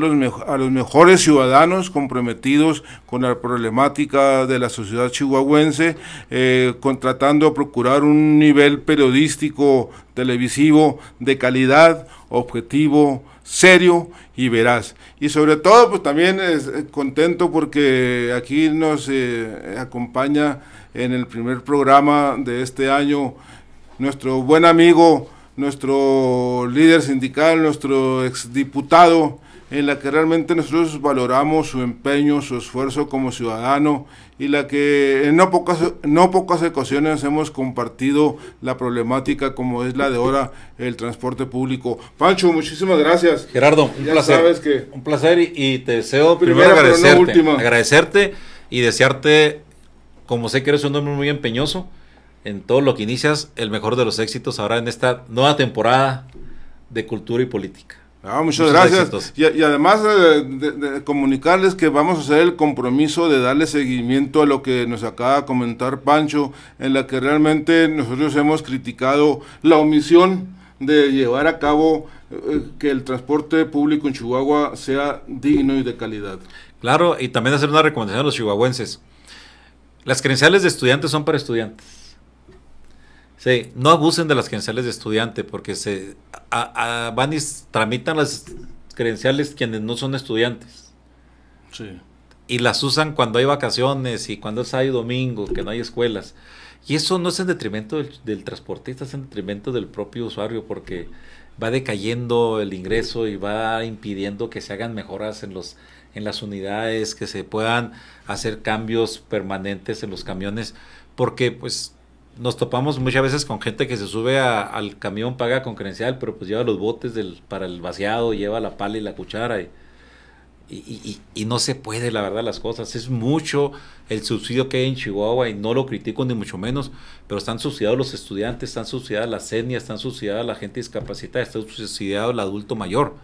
[SPEAKER 1] a los mejores ciudadanos comprometidos con la problemática de la sociedad chihuahuense, eh, contratando a procurar un nivel periodístico, televisivo, de calidad, objetivo, serio y veraz. Y sobre todo, pues también es eh, contento porque aquí nos eh, acompaña en el primer programa de este año nuestro buen amigo, nuestro líder sindical, nuestro exdiputado en la que realmente nosotros valoramos su empeño, su esfuerzo como ciudadano y la que en no pocas, no pocas ocasiones hemos compartido la problemática como es la de ahora el transporte público. Pancho, muchísimas gracias. Gerardo, un ya placer. Sabes que un placer y, te deseo primero, agradecerte,
[SPEAKER 2] agradecerte y desearte, como sé que eres un hombre muy empeñoso, en todo lo que inicias, el mejor de los éxitos ahora en esta nueva temporada de cultura y política. Ah, muchas, gracias.
[SPEAKER 1] Y, además de, comunicarles que vamos a hacer el compromiso de darle seguimiento a lo que nos acaba de comentar Pancho, en la que realmente nosotros hemos criticado la omisión de llevar a cabo eh, que el transporte público en Chihuahua sea digno y de calidad.
[SPEAKER 2] Claro, y también hacer una recomendación a los chihuahuenses. Las credenciales de estudiantes son para estudiantes. Sí, no abusen de las credenciales de estudiante porque se van y tramitan las credenciales quienes no son estudiantes. Sí. Y las usan cuando hay vacaciones y cuando es sábado domingo, que no hay escuelas. Y eso no es en detrimento del, del, transportista, es en detrimento del propio usuario porque va decayendo el ingreso y va impidiendo que se hagan mejoras en los en las unidades, que se puedan hacer cambios permanentes en los camiones, porque pues nos topamos muchas veces con gente que se sube al camión, paga con credencial, pero pues lleva los botes para el vaciado, lleva la pala y la cuchara. Y, y, y, no se puede, la verdad, las cosas. Es mucho el subsidio que hay en Chihuahua y no lo critico ni mucho menos, pero están subsidiados los estudiantes, están subsidiadas las etnias, están subsidiadas la gente discapacitada, está subsidiado el adulto mayor.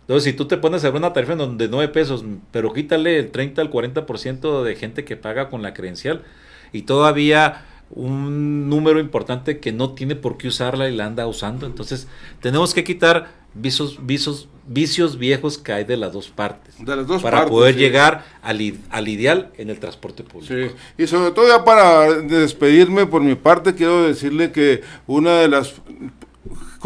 [SPEAKER 2] Entonces, si tú te pones a ver una tarifa de 9 pesos, pero quítale el 30 al 40% de gente que paga con la credencial y todavía un número importante que no tiene por qué usarla y la anda usando. Entonces, tenemos que quitar vicios, vicios viejos que hay de las dos partes. De las dos para poder llegar al, al, ideal en el transporte público.
[SPEAKER 1] Y sobre todo ya para despedirme por mi parte, quiero decirle que una de las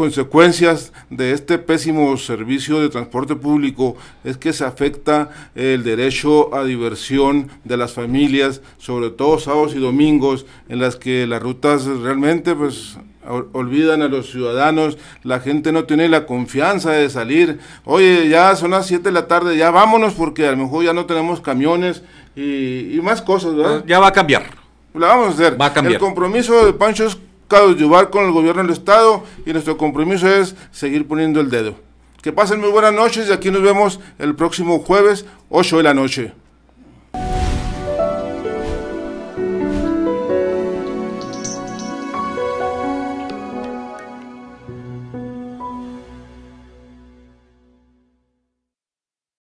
[SPEAKER 1] consecuencias de este pésimo servicio de transporte público es que se afecta el derecho a diversión de las familias, sobre todo sábados y domingos, en las que las rutas realmente pues olvidan a los ciudadanos, la gente no tiene la confianza de salir, oye, ya son las 7 de la tarde, ya vámonos porque a lo mejor ya no tenemos camiones y, más cosas, ¿verdad? Ya va a cambiar. La vamos a hacer. Va cambiar. El compromiso de Pancho es llevar con el gobierno del Estado y nuestro compromiso es seguir poniendo el dedo. Que pasen muy buenas noches y aquí nos vemos el próximo jueves, 8 de la noche.